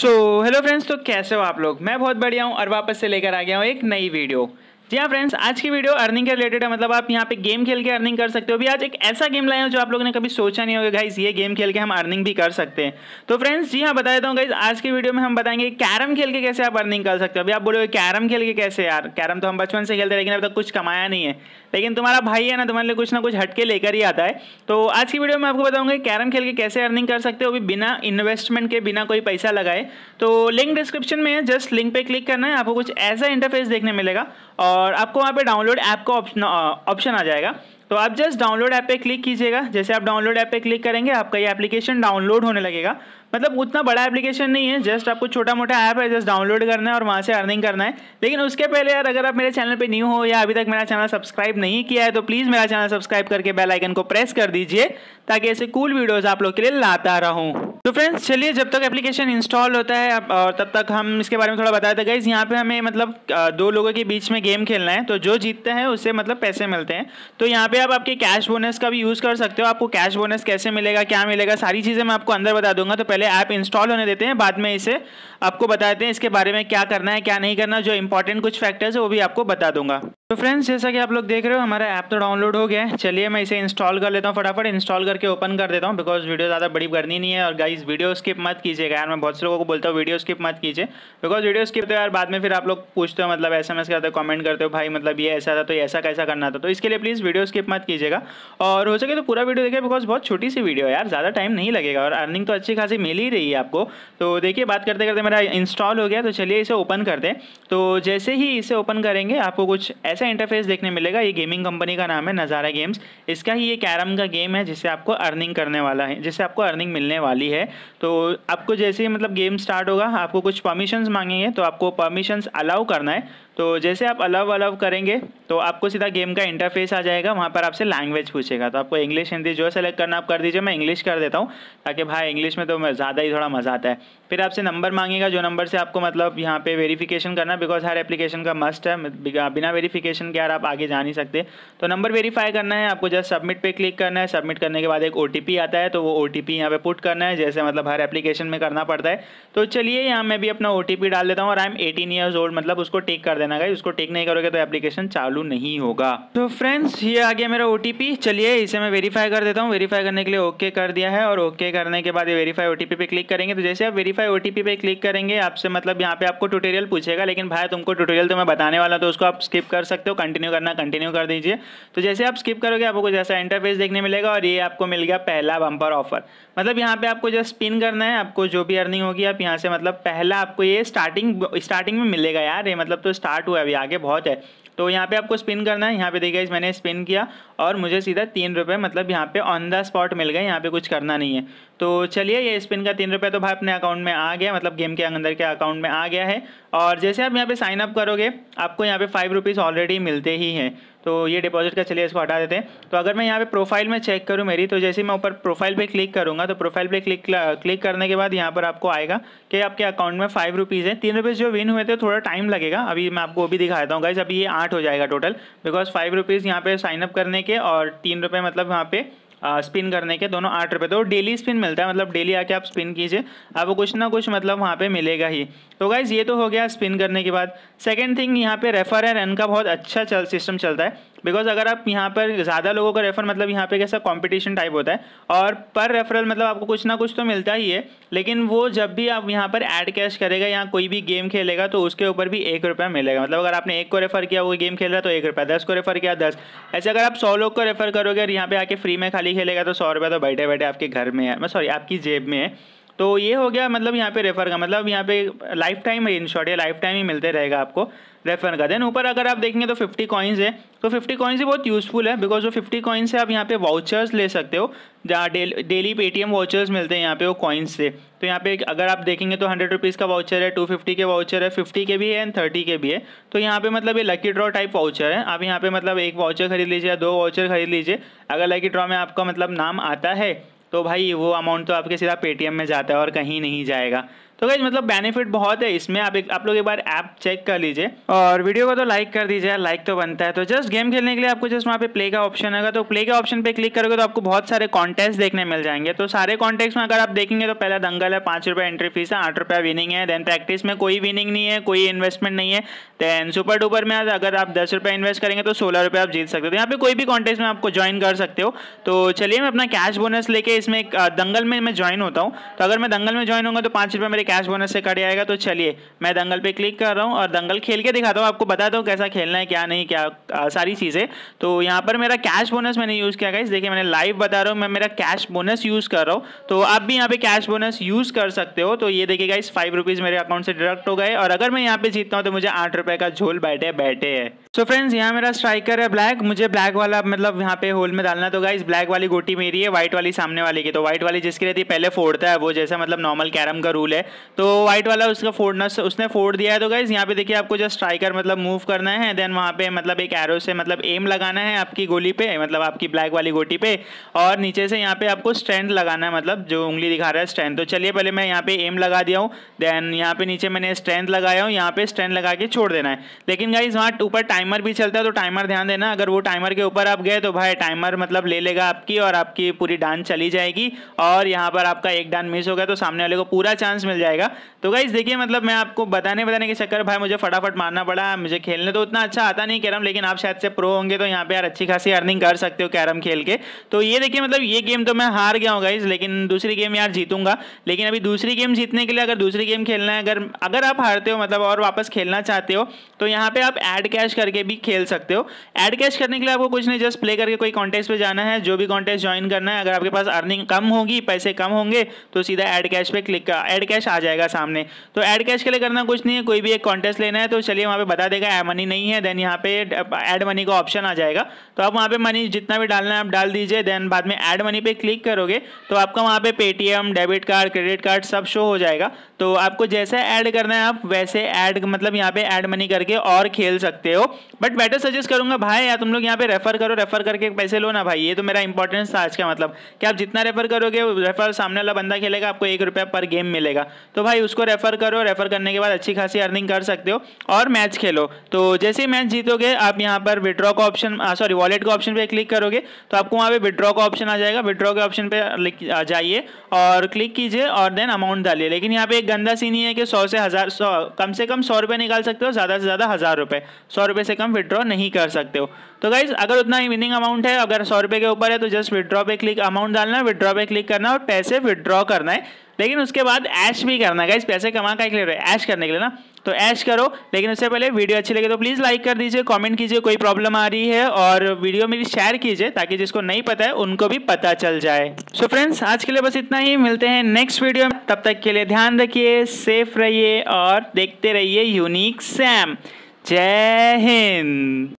so hello friends तो कैसे हो आप लोग मैं बहुत बढ़िया हूँ और वापस से लेकर आ गया हूँ एक नई वीडियो जी हाँ फ्रेंड्स आज की वीडियो अर्निंग के रिलेटेड है मतलब आप यहाँ पे गेम खेल के अर्निंग कर सकते हो भी आज एक ऐसा गेम लाए हो जो आप लोगों ने कभी सोचा नहीं होगा गाइज ये गेम खेल के हम अर्निंग भी कर सकते हैं तो फ्रेंड्स जी हाँ बता देता हूँ गाइज आज की वीडियो में हम बताएंगे कैरम खेल के कैसे आप अर्निंग कर सकते हो अभी आप बोलोगे कैरम खेल के कैसे यार कैरम तो हम बचपन से खेलते लेकिन अब तक कुछ कमाया नहीं है लेकिन तुम्हारा भाई है ना तुम्हारे लिए कुछ ना कुछ हटके लेकर ही आता है तो आज की वीडियो में आपको बताऊंगा कैरम खेल के कैसे अर्निंग कर सकते हो अभी बिना इन्वेस्टमेंट के बिना कोई पैसा लगाए तो लिंक डिस्क्रिप्शन में जस्ट लिंक पे क्लिक करना है आपको कुछ ऐसा इंटरफेस देखने मिलेगा और आपको वहाँ पे डाउनलोड ऐप का ऑप्शन ऑप्शन आ जाएगा तो आप जस्ट डाउनलोड ऐप पे क्लिक कीजिएगा जैसे आप डाउनलोड ऐप पे क्लिक करेंगे आपका ये एप्लीकेशन डाउनलोड होने लगेगा मतलब उतना बड़ा एप्लीकेशन नहीं है जस्ट आपको छोटा मोटा ऐप है जस्ट डाउनलोड करना है और वहाँ से अर्निंग करना है लेकिन उसके पहले यार अगर आप मेरे चैनल पे न्यू हो या अभी तक मेरा चैनल सब्सक्राइब नहीं किया है तो प्लीज़ मेरा चैनल सब्सक्राइब करके बेलाइकन को प्रेस कर दीजिए ताकि ऐसे कूल वीडियोज़ आप लोग के लिए लाता रहूँ तो फ्रेंड्स चलिए जब तक एप्लीकेशन इंस्टॉल होता है और तब तक हम इसके बारे में थोड़ा बताया था गाइज यहाँ पे हमें मतलब दो लोगों के बीच में गेम खेलना है तो जो जीतते हैं उससे मतलब पैसे मिलते हैं तो यहाँ पे आप आपके कैश बोनस का भी यूज़ कर सकते हो आपको कैश बोनस कैसे मिलेगा क्या मिलेगा सारी चीज़ें मैं आपको अंदर बता दूंगा तो पहले ऐप इंस्टॉल होने देते हैं बाद में इसे आपको बताते हैं इसके बारे में क्या करना है क्या नहीं करना जो इंपॉर्टेंट कुछ फैक्टर्स है वो भी आपको बता दूंगा तो फ्रेंड्स जैसा कि आप लोग देख रहे हो हमारा ऐप तो डाउनलोड हो गया है चलिए मैं इसे इंस्टॉल कर लेता हूँ फटाफट इंस्टॉल करके ओपन कर देता हूँ बिकॉज वीडियो ज़्यादा बड़ी करनी नहीं है और गाइज वीडियो स्किप मत कीजिएगा यार मैं बहुत से लोगों को बोलता हूँ वीडियो स्किप मत कीजिए बिकॉज वीडियो स्किप तो यार बाद में फिर आप लोग पूछते हो मतलब एस करते हो कॉमेंट करते हो भाई मतलब ये ऐसा था तो ऐसा कैसा करना था तो इसके लिए प्लीज़ वीडियो स्किप मत कीजिएगा और हो सके तो पूरा वीडियो देखिए बिकॉज बहुत छोटी सी वीडियो है यार ज़्यादा टाइम नहीं लगेगा और अर्निंग तो अच्छी खासी मिल ही रही है आपको तो देखिए बात करते करते मेरा इंस्टॉल हो गया तो चलिए इसे ओपन कर दे तो जैसे ही इसे ओपन करेंगे आपको कुछ ऐसा अच्छा इंटरफेस देखने मिलेगा ये गेमिंग कंपनी का नाम है नज़ारा गेम्स इसका ही ये कैरम का गेम है जिससे आपको अर्निंग करने वाला है जिससे आपको अर्निंग मिलने वाली है तो आपको जैसे ही मतलब गेम स्टार्ट होगा आपको कुछ परमिशंस मांगेंगे तो आपको परमिशंस अलाउ करना है तो जैसे आप अलव अलव करेंगे तो आपको सीधा गेम का इंटरफेस आ जाएगा वहाँ पर आपसे लैंग्वेज पूछेगा तो आपको इंग्लिश हिंदी जो सेलेक्ट करना आप कर दीजिए मैं इंग्लिश कर देता हूँ ताकि भाई इंग्लिश में तो ज़्यादा ही थोड़ा मज़ा आता है फिर आपसे नंबर मांगेगा जो नंबर से आपको मतलब यहाँ पे वेरीफिकेशन करना बिकॉज हर एप्लीकेशन का मस्ट है बिना वेरीफिकेशन के यार आप आगे जा नहीं सकते तो नंबर वेरीफाई करना है आपको जस्ट सबमिट पर क्लिक करना है सबमिट करने के बाद एक ओ आता है तो वो ओ टी पी यहाँ पुट करना है जैसे मतलब हर एप्लीकेशन में करना पड़ता है तो चलिए यहाँ मैं भी अपना ओ डाल देता हूँ और I am eighteen years old मतलब उसको टेक कर देना लेना गाइज उसको टेक नहीं करोगे तो एप्लीकेशन चालू नहीं होगा तो फ्रेंड्स ये आ गया मेरा ओ चलिए इसे मैं वेरीफाई कर देता हूँ वेरीफाई करने के लिए ओके कर दिया है और ओके करने के बाद ये वेरीफाई ओ पे क्लिक करेंगे तो जैसे आप वेरीफाई ओ पे क्लिक करेंगे आपसे मतलब यहाँ पे आपको ट्यूटोरियल पूछेगा लेकिन भाई तुमको ट्यूटोरियल तो मैं बताने वाला तो उसको आप स्किप कर सकते हो कंटिन्यू करना कंटिन्यू कर दीजिए तो जैसे आप स्किप करोगे आपको कुछ ऐसा इंटरफेस देखने मिलेगा और ये आपको मिल गया पहला बम्पर ऑफर मतलब यहाँ पे आपको जस्ट स्पिन करना है आपको जो भी अर्निंग होगी आप यहाँ से मतलब पहला आपको ये स्टार्टिंग स्टार्टिंग में मिलेगा यार ये मतलब तो स्टार्ट स्टार्ट हुआ अभी आगे बहुत है तो यहाँ पे आपको स्पिन करना है यहाँ पे देखिए मैंने स्पिन किया और मुझे सीधा तीन रुपये मतलब यहाँ पे ऑन द स्पॉट मिल गए यहाँ पे कुछ करना नहीं है तो चलिए ये स्पिन का तीन रुपये तो भाई अपने अकाउंट में आ गया मतलब गेम के अंदर के अकाउंट में आ गया है और जैसे आप यहाँ पे साइन अप करोगे आपको यहाँ पे फाइव रुपीज़ ऑलरेडी मिलते ही हैं तो ये डिपॉजिट का चलिए इसको हटा देते हैं तो अगर मैं यहाँ पे प्रोफाइल में चेक करूँ मेरी तो जैसे मैं ऊपर प्रोफाइल पे क्लिक करूँगा तो प्रोफाइल पे क्लिक क्लिक करने के बाद यहाँ पर आपको आएगा कि आपके अकाउंट में फाइव रुपीज़ है तीन रुपीज़ जो विन हुए थे थोड़ा टाइम लगेगा अभी मैं आपको वो भी दिखा देता हूँ गाइज अभी ये आठ हो जाएगा टोटल बिकॉज फाइव रुपीज़ यहाँ पर साइनअप करने के और तीन रुपये मतलब यहाँ पर स्पिन करने के दोनों आठ रुपये तो डेली स्पिन मिलता है मतलब डेली आके आप स्पिन कीजिए आपको कुछ ना कुछ मतलब वहाँ पे मिलेगा ही तो गाइज़ ये तो हो गया स्पिन करने के बाद सेकेंड थिंग यहाँ पे रेफर एंड रन का बहुत अच्छा चल सिस्टम चलता है बिकॉज अगर आप यहाँ पर ज़्यादा लोगों का रेफर मतलब यहाँ पे कैसा कंपटीशन टाइप होता है और पर रेफरल मतलब आपको कुछ ना कुछ तो मिलता ही है लेकिन वो जब भी आप यहाँ पर ऐड कैश करेगा या कोई भी गेम खेलेगा तो उसके ऊपर भी एक रुपया मिलेगा मतलब अगर आपने एक को रेफर किया वो गेम खेल रहा है तो एक रुपया दस को रेफर किया दस ऐसे अगर आप सौ लोग को रेफर करोगे और यहाँ पर आके फ्री में खाली खेलेगा तो सौ रुपया तो बैठे बैठे आपके घर में है सॉरी आपकी जेब में है तो ये हो गया मतलब यहाँ पे रेफ़र का मतलब यहाँ पे लाइफ टाइम है इन शॉर्ट ये लाइफ टाइम ही मिलते रहेगा आपको रेफर का देन ऊपर अगर आप देखेंगे तो 50 कॉइन्स है तो 50 कॉइन्स ही बहुत यूज़फुल है बिकॉज वो 50 कॉइन्स से आप यहाँ पे वाउचर्स ले सकते हो जहाँ डेली डेली पेटीएम वाउचर्स मिलते हैं यहाँ पे वो कॉइन्स से तो यहाँ पे अगर आप देखेंगे तो हंड्रेड रुपीज़ का वाउचर है टू फिफ्टी के वाउचर है फिफ्टी के भी है एंड थर्टी के भी है तो यहाँ पे मतलब ये लकी ड्रॉ टाइप वाउचर है आप यहाँ पे मतलब एक वाउचर खरीद लीजिए या दो वाउचर खरीद लीजिए अगर लकी ड्रॉ में आपका मतलब नाम आता है तो भाई वो अमाउंट तो आपके सीधा पेटीएम में जाता है और कहीं नहीं जाएगा तो गाइज मतलब बेनिफिट बहुत है इसमें आप एक आप लोग एक बार ऐप चेक कर लीजिए और वीडियो को तो लाइक कर दीजिए लाइक तो बनता है तो जस्ट गेम खेलने के लिए आपको जस्ट वहाँ पे प्ले का ऑप्शन होगा तो प्ले के ऑप्शन पे क्लिक करोगे तो आपको बहुत सारे कॉन्टेस्ट देखने मिल जाएंगे तो सारे कॉन्टेस्ट में अगर आप देखेंगे तो पहला दंगल है पाँच एंट्री फीस है आठ रुपया विनिंग है देन प्रैक्टिस में कोई विनिंग नहीं है कोई इन्वेस्टमेंट नहीं है देन सुपर डुपर में अगर आप दस इन्वेस्ट करेंगे तो सोलह रुपये आप जीत सकते हो तो यहाँ पे कोई भी कॉन्टेस्ट में आपको ज्वाइन कर सकते हो तो चलिए मैं अपना कैश बोनस लेके इसमें दंगल में मैं ज्वाइन होता हूँ तो अगर मैं दंगल में ज्वाइन होगा तो पाँच रुपये मेरे कैश बोनस से कट जाएगा तो चलिए मैं दंगल पे क्लिक कर रहा हूँ और दंगल खेल के दिखाता हूँ आपको बताता हूँ कैसा खेलना है क्या नहीं क्या आ, सारी चीज़ें तो यहाँ पर मेरा कैश बोनस मैंने यूज़ किया गाइस देखिए मैंने लाइव बता रहा हूँ मैं मेरा कैश बोनस यूज़ कर रहा हूँ तो आप भी यहाँ पर कैश बोनस यूज़ कर सकते हो तो ये देखिए गाइस फाइव रुपीज़ मेरे अकाउंट से डिडक्ट हो गए और अगर मैं यहाँ पे जीतता हूँ तो मुझे आठ रुपये का झोल बैठे बैठे है सो फ्रेंड्स यहाँ मेरा स्ट्राइकर है ब्लैक मुझे ब्लैक वाला मतलब यहाँ पे होल में डालना तो गाइज ब्लैक वाली गोटी मेरी है व्हाइट वाली सामने वाली की तो व्हाइट वाली जिसकी रहती है पहले फोड़ता है वो जैसा मतलब नॉर्मल कैरम का रूल है तो व्हाइट वाला उसका फोड़ना उसने फोड़ दिया है तो गाइज यहाँ पे देखिए आपको जस्ट स्ट्राइकर मतलब मूव करना है देन वहाँ पे मतलब एक एरो से मतलब एम लगाना है आपकी गोली पे मतलब आपकी ब्लैक वाली गोटी पे और नीचे से यहाँ पे आपको स्टैंड लगाना है मतलब जो उंगली दिखा रहा है स्टैंड तो चलिए पहले मैं यहाँ पे एम लगा दिया हूँ देन यहाँ पे नीचे मैंने स्टैंड लगाया हूँ यहाँ पे स्टैंड लगा के छोड़ देना है लेकिन गाइज वहाँ ऊपर टाइम टाइमर भी चलता है तो टाइमर ध्यान देना अगर वो टाइमर के ऊपर आप गए तो भाई टाइमर मतलब ले लेगा आपकी और आपकी पूरी डांस चली जाएगी और यहाँ पर आपका एक डांस मिस हो गया तो सामने वाले को पूरा चांस मिल जाएगा तो गाइज देखिए मतलब मैं आपको बताने बताने के चक्कर भाई मुझे फटाफट मारना पड़ा मुझे खेलने तो उतना अच्छा आता नहीं कैरम लेकिन आप शायद से प्रो होंगे तो यहाँ पे यार अच्छी खासी अर्निंग कर सकते हो कैरम खेल के तो ये देखिए मतलब ये गेम तो मैं हार गया हूँ गाइज लेकिन दूसरी गेम यार जीतूंगा लेकिन अभी दूसरी गेम जीतने के लिए अगर दूसरी गेम खेलना है अगर अगर आप हारते हो मतलब और वापस खेलना चाहते हो तो यहाँ पे आप एड कैश कर करके भी खेल सकते हो एड कैश करने के लिए आपको कुछ नहीं जस्ट प्ले करके कोई कॉन्टेस्ट पे जाना है जो भी कॉन्टेस्ट ज्वाइन करना है अगर आपके पास अर्निंग कम होगी पैसे कम होंगे तो सीधा एड कैश पे क्लिक एड कैश आ जाएगा सामने तो एड कैश के लिए करना कुछ नहीं है कोई भी एक कॉन्टेस्ट लेना है तो चलिए वहाँ पे बता देगा मनी नहीं है देन यहाँ पे एड मनी का ऑप्शन आ जाएगा तो आप वहाँ पे मनी जितना भी डालना है आप डाल दीजिए देन बाद में एड मनी पे क्लिक करोगे तो आपका वहाँ पे Paytm debit card credit card सब शो हो जाएगा तो आपको जैसे ऐड करना है आप वैसे ऐड मतलब यहाँ पे ऐड मनी करके और खेल सकते हो बट बेटर सजेस्ट करूंगा भाई या तुम लोग यहाँ पे रेफर करो रेफर करके पैसे लो ना भाई ये तो मेरा इंपॉर्टेंस था आज का मतलब कि आप जितना रेफर करोगे रेफर सामने वाला बंदा खेलेगा आपको एक रुपया पर गेम मिलेगा तो भाई उसको रेफर करो रेफर करने के बाद अच्छी खासी अर्निंग कर सकते हो और मैच खेलो तो जैसे ही मैच जीतोगे आप यहाँ पर विड्रॉ का ऑप्शन सॉरी वॉलेट का ऑप्शन पर क्लिक करोगे तो आपको वहाँ पर विड्रॉ का ऑप्शन आ जाएगा विड्रॉ के ऑप्शन पर जाइए और क्लिक कीजिए और देन अमाउंट डालिए लेकिन यहाँ पे एक गंदा सीन ही है कि सौ से हज़ार कम से कम सौ निकाल सकते हो ज़्यादा से ज़्यादा हज़ार रुपये रुपये से कम विड्रॉ नहीं कर सकते हो तो गाइज अगर उतना ही विनिंग अमाउंट है अगर सौ रुपये के ऊपर है तो जस्ट विड्रॉ पे क्लिक अमाउंट डालना विड्रॉ पे क्लिक करना और पैसे विड्रॉ करना है लेकिन उसके बाद ऐश भी करना है गाइज पैसे कमा का क्लियर है ऐश करने के लिए ना तो ऐश करो लेकिन उससे पहले वीडियो अच्छी लगे तो प्लीज़ लाइक कर दीजिए कॉमेंट कीजिए कोई प्रॉब्लम आ रही है और वीडियो मेरी शेयर कीजिए ताकि जिसको नहीं पता है उनको भी पता चल जाए सो so फ्रेंड्स आज के लिए बस इतना ही मिलते हैं नेक्स्ट वीडियो में तब तक के लिए ध्यान रखिए सेफ रहिए और देखते रहिए यूनिक सैम जय हिंद